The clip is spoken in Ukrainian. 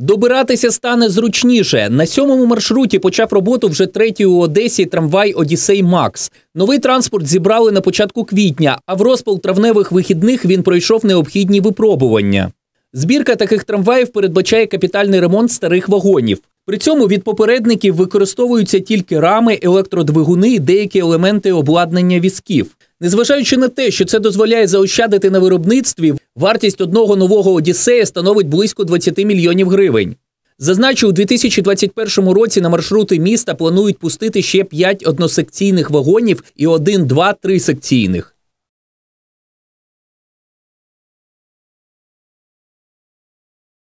Добиратися стане зручніше. На сьомому маршруті почав роботу вже третій у Одесі трамвай Одіссей Макс. Новий транспорт зібрали на початку квітня, а в розпал травневих вихідних він пройшов необхідні випробування. Збірка таких трамваїв передбачає капітальний ремонт старих вагонів. При цьому від попередників використовуються тільки рами, електродвигуни і деякі елементи обладнання візків. Незважаючи на те, що це дозволяє заощадити на виробництві, вартість одного нового Одіссея становить близько 20 мільйонів гривень. Зазначу, у 2021 році на маршрути міста планують пустити ще 5 односекційних вагонів і 1, 2, 3 секційних.